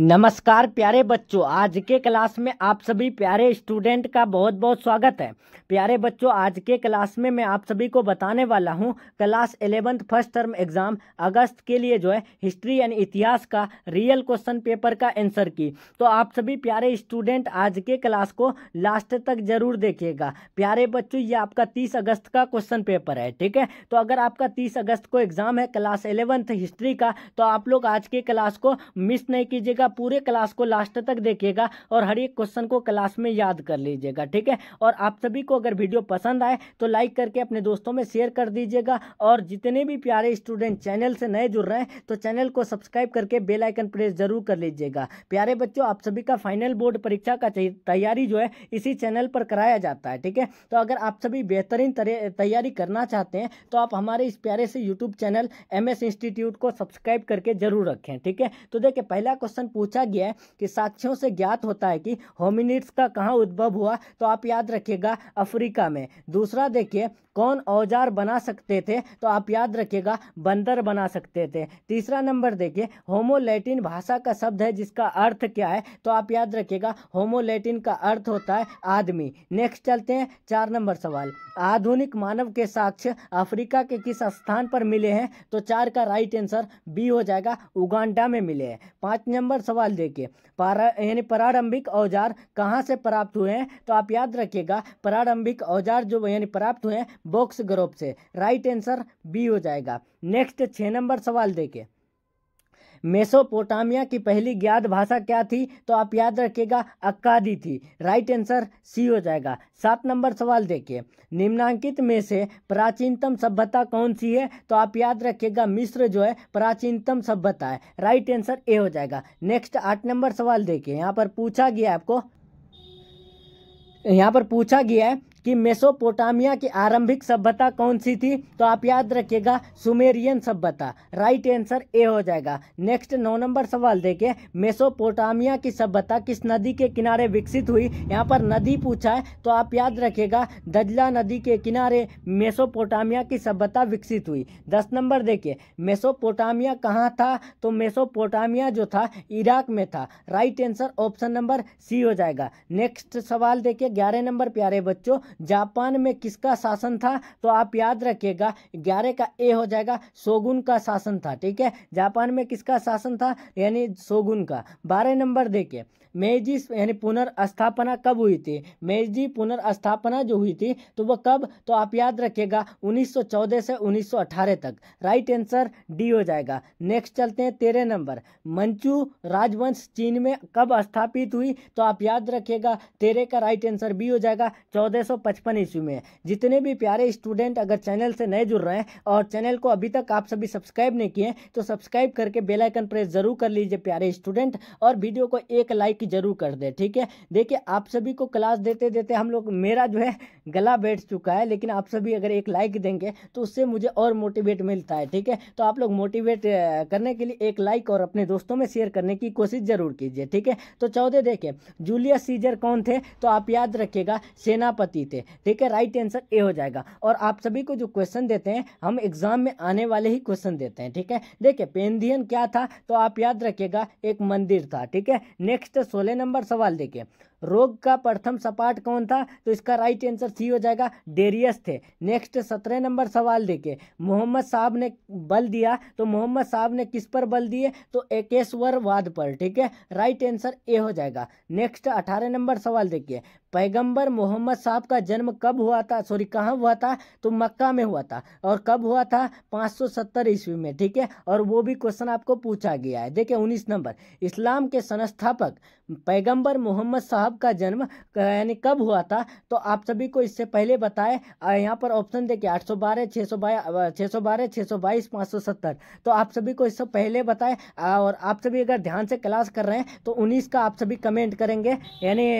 नमस्कार प्यारे बच्चों आज के क्लास में आप सभी प्यारे स्टूडेंट का बहुत बहुत स्वागत है प्यारे बच्चों आज के क्लास में मैं आप सभी को बताने वाला हूं class eleventh first term exam अगस्त के लिए जो है हिस्ट्री एंड इतिहास का रियल क्वेश्चन पेपर का आंसर की तो आप सभी प्यारे स्टूडेंट आज के क्लास को लास्ट तक जरूर देखिएगा प्यारे बच्चों ये आपका तीस अगस्त का क्वेश्चन पेपर है ठीक है तो अगर आपका तीस अगस्त को एग्ज़ाम है क्लास एलेवंथ हिस्ट्री का तो आप लोग आज के क्लास को मिस नहीं कीजिएगा पूरे क्लास को लास्ट तक देखिएगा और हर एक क्वेश्चन को क्लास में याद कर लीजिएगा ठीक है और आप सभी को अगर वीडियो पसंद आए तो लाइक करके अपने दोस्तों में शेयर कर दीजिएगा और जितने भी प्यारे स्टूडेंट चैनल से नए जुड़ रहे हैं तो चैनल को सब्सक्राइब करके बेल आइकन प्रेस जरूर कर लीजिएगा प्यारे बच्चों आप सभी का फाइनल बोर्ड परीक्षा का तैयारी जो है इसी चैनल पर कराया जाता है ठीक है तो अगर आप सभी बेहतरीन तैयारी करना चाहते हैं तो आप हमारे इस प्यारे से यूट्यूब चैनल एम इंस्टीट्यूट को सब्सक्राइब करके जरूर रखें ठीक है तो देखिए पहला क्वेश्चन पूछा गया है कि साक्ष्यों से ज्ञात होता है कि होमिनिट्स का कहाँ उद्भव हुआ तो आप याद रखिएगा अफ्रीका में दूसरा देखिए कौन औजार बना सकते थे तो आप याद रखिएगा बंदर बना सकते थे तीसरा नंबर देखिए होमोलेटिन भाषा का शब्द है जिसका अर्थ क्या है तो आप याद रखिएगा होमोलेटिन का अर्थ होता है आदमी नेक्स्ट चलते हैं चार नंबर सवाल आधुनिक मानव के साक्ष्य अफ्रीका के किस स्थान पर मिले हैं तो चार का राइट आंसर बी हो जाएगा उगांडा में मिले हैं पाँच नंबर पर सवाल देखिए पारा यानी प्रारंभिक औजार कहाँ से प्राप्त हुए हैं तो आप याद रखिएगा प्रारंभिक औजार जो यानी प्राप्त हुए हैं बॉक्स ग्रोप से राइट आंसर बी हो जाएगा नेक्स्ट छः नंबर सवाल देखिए मेसोपोटामिया की पहली ज्ञात भाषा क्या थी तो आप याद रखिएगा अक्कादी थी राइट आंसर सी हो जाएगा सात नंबर सवाल देखिए निम्नांकित में से प्राचीनतम सभ्यता कौन सी है तो आप याद रखिएगा मिस्र जो है प्राचीनतम सभ्यता है राइट आंसर ए हो जाएगा नेक्स्ट आठ नंबर सवाल देखिए यहाँ पर पूछा गया आपको यहाँ पर पूछा गया है कि मेसोपोटामिया की आरंभिक सभ्यता कौन सी थी तो आप याद रखिएगा सुमेरियन सभ्यता राइट आंसर ए हो जाएगा नेक्स्ट नौ नंबर सवाल देखिए मेसोपोटामिया की सभ्यता किस नदी के किनारे विकसित हुई यहाँ पर नदी पूछा है तो आप याद रखिएगा दजला नदी के किनारे मेसोपोटामिया की सभ्यता विकसित हुई दस नंबर देखिए मेसोपोटामिया कहाँ था तो मेसोपोटामिया जो था इराक में था right answer option number C हो जाएगा नेक्स्ट सवाल देखिए ग्यारह नंबर प्यारे बच्चों जापान में किसका शासन था तो आप याद रखिएगा ग्यारह का ए हो जाएगा सोगुन का शासन था ठीक है जापान में किसका शासन था यानी सोगुन का बारह नंबर देखिए मेजी यानी पुनर्स्थापना कब हुई थी मेजी पुनर्स्थापना जो हुई थी तो वह कब तो आप याद रखिएगा 1914 से 1918 तक राइट आंसर डी हो जाएगा नेक्स्ट चलते हैं तेरह नंबर मंचू राजवंश चीन में कब स्थापित हुई तो आप याद रखिएगा तेरह का राइट आंसर बी हो जाएगा चौदह सौ पचपन ईस्वी में जितने भी प्यारे स्टूडेंट अगर चैनल से नए जुड़ रहे हैं और चैनल को अभी तक आप सभी सब्सक्राइब नहीं किए तो सब्सक्राइब करके बेलाइकन प्रेस जरूर कर लीजिए प्यारे स्टूडेंट और वीडियो को एक लाइक लाइक ज़रूर कर दे ठीक है देखिए आप सभी को क्लास देते देते हम लोग मेरा जो है गला बैठ चुका है लेकिन आप सभी अगर एक लाइक देंगे तो उससे मुझे और मोटिवेट मिलता है ठीक है तो आप लोग मोटिवेट करने के लिए एक लाइक और अपने दोस्तों में शेयर करने की कोशिश ज़रूर कीजिए ठीक है तो चौदह देखिए जूलियस सीजर कौन थे तो आप याद रखिएगा सेनापति थे ठीक है राइट आंसर ए हो जाएगा और आप सभी को जो क्वेश्चन देते हैं हम एग्जाम में आने वाले ही क्वेश्चन देते हैं ठीक है देखिए पेंदियन क्या था तो आप याद रखिएगा एक मंदिर था ठीक है नेक्स्ट सोलह नंबर सवाल देखिए रोग का प्रथम सपाट कौन था तो इसका राइट आंसर सी हो जाएगा डेरियस थे नेक्स्ट सत्रह नंबर सवाल देखिए मोहम्मद साहब ने बल दिया तो मोहम्मद साहब ने किस पर बल दिए तो एकेश्वर वाद पर ठीक है राइट आंसर ए हो जाएगा नेक्स्ट अठारह नंबर सवाल देखिए पैगंबर मोहम्मद साहब का जन्म कब हुआ था सॉरी कहाँ हुआ था तो मक्का में हुआ था और कब हुआ था पाँच ईस्वी में ठीक है और वो भी क्वेश्चन आपको पूछा गया है देखिए उन्नीस नंबर इस्लाम के संस्थापक पैगंबर मोहम्मद साहब का जन्म यानी कब हुआ था तो आप सभी को इससे पहले बताएं यहाँ पर ऑप्शन देखिए आठ सौ बारह छः सौ बारह छः सौ बारह छः सौ बाईस पाँच सौ सत्तर तो आप सभी को इससे पहले बताए और आप सभी अगर ध्यान से क्लास कर रहे हैं तो उन्नीस का आप सभी कमेंट करेंगे यानी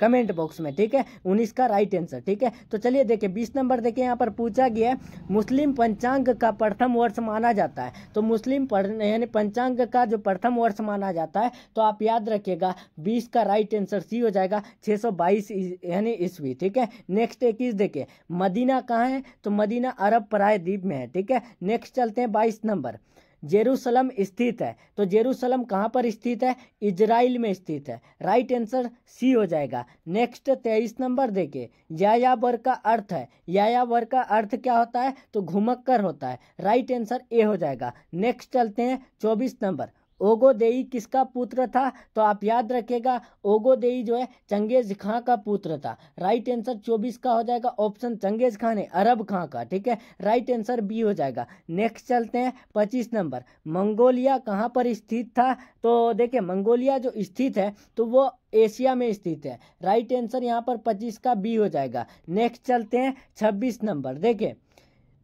कमेंट बॉक्स में ठीक है उन्नीस का राइट आंसर ठीक है तो चलिए देखिए बीस नंबर देखिए यहाँ पर पूछा गया मुस्लिम पंचांग का प्रथम वर्ष माना जाता है तो मुस्लिम यानी पंचांग का जो प्रथम वर्ष माना जाता है तो आप याद रखिएगा बीस का राइट आंसर सी हो जाएगा छः सौ बाईस यानी ईस्वी ठीक है नेक्स्ट इक्कीस देखिए मदीना कहाँ है तो मदीना अरब पराय द्वीप में है ठीक है नेक्स्ट चलते हैं बाईस नंबर जेरूसलम स्थित है तो जेरूसलम कहाँ पर स्थित है इजराइल में स्थित है राइट आंसर सी हो जाएगा नेक्स्ट तेईस नंबर देखिए यायावर का अर्थ है यायावर का अर्थ क्या होता है तो घुमक्कर होता है राइट आंसर ए हो जाएगा नेक्स्ट चलते हैं चौबीस नंबर ओगोदेई किसका पुत्र था तो आप याद रखेगा ओगोदेई जो है चंगेज खां का पुत्र था राइट आंसर चौबीस का हो जाएगा ऑप्शन चंगेज खां ने अरब खां का ठीक है राइट आंसर बी हो जाएगा नेक्स्ट चलते हैं पच्चीस नंबर मंगोलिया कहाँ पर स्थित था तो देखिए मंगोलिया जो स्थित है तो वो एशिया में स्थित है राइट आंसर यहाँ पर पच्चीस का बी हो जाएगा नेक्स्ट चलते हैं छब्बीस नंबर देखिए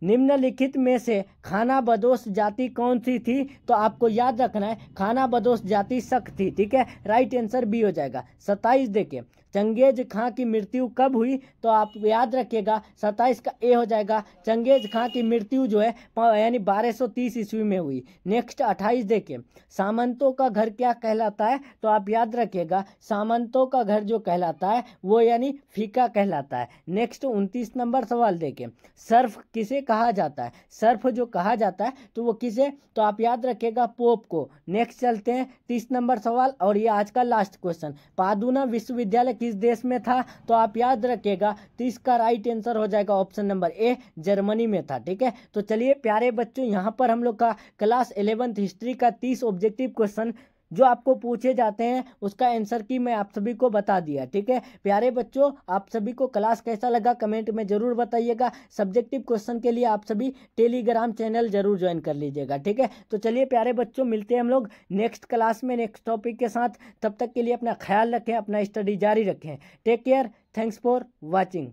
निम्नलिखित में से खाना बदोश जाति कौन सी थी तो आपको याद रखना है खाना बदोश जाति शक थी ठीक है राइट आंसर बी हो जाएगा सत्ताईस देखिए चंगेज खां की मृत्यु कब हुई तो आप याद रखिएगा सत्ताईस का ए हो जाएगा चंगेज खां की मृत्यु जो है यानी 1230 ईस्वी में हुई नेक्स्ट 28 देखिए सामंतों का घर क्या कहलाता है तो आप याद रखिएगा सामंतों का घर जो कहलाता है वो यानी फीका कहलाता है नेक्स्ट उनतीस नंबर सवाल देखिए सर्फ किसे कहा जाता है सर्फ जो कहा जाता है तो वो किसे तो आप याद रखिएगा पोप को नेक्स्ट चलते हैं तीस नंबर सवाल और ये आज का लास्ट क्वेश्चन पादुना विश्वविद्यालय किस देश में था तो आप याद रखिएगा तो इसका राइट आंसर हो जाएगा ऑप्शन नंबर ए जर्मनी में था ठीक है तो चलिए प्यारे बच्चों यहाँ पर हम लोग का क्लास इलेवंथ हिस्ट्री का तीस ऑब्जेक्टिव क्वेश्चन जो आपको पूछे जाते हैं उसका आंसर की मैं आप सभी को बता दिया ठीक है प्यारे बच्चों आप सभी को क्लास कैसा लगा कमेंट में ज़रूर बताइएगा सब्जेक्टिव क्वेश्चन के लिए आप सभी टेलीग्राम चैनल जरूर ज्वाइन कर लीजिएगा ठीक है तो चलिए प्यारे बच्चों मिलते हैं हम लोग नेक्स्ट क्लास में नेक्स्ट टॉपिक के साथ तब तक के लिए अपना ख्याल रखें अपना स्टडी जारी रखें take care thanks for watching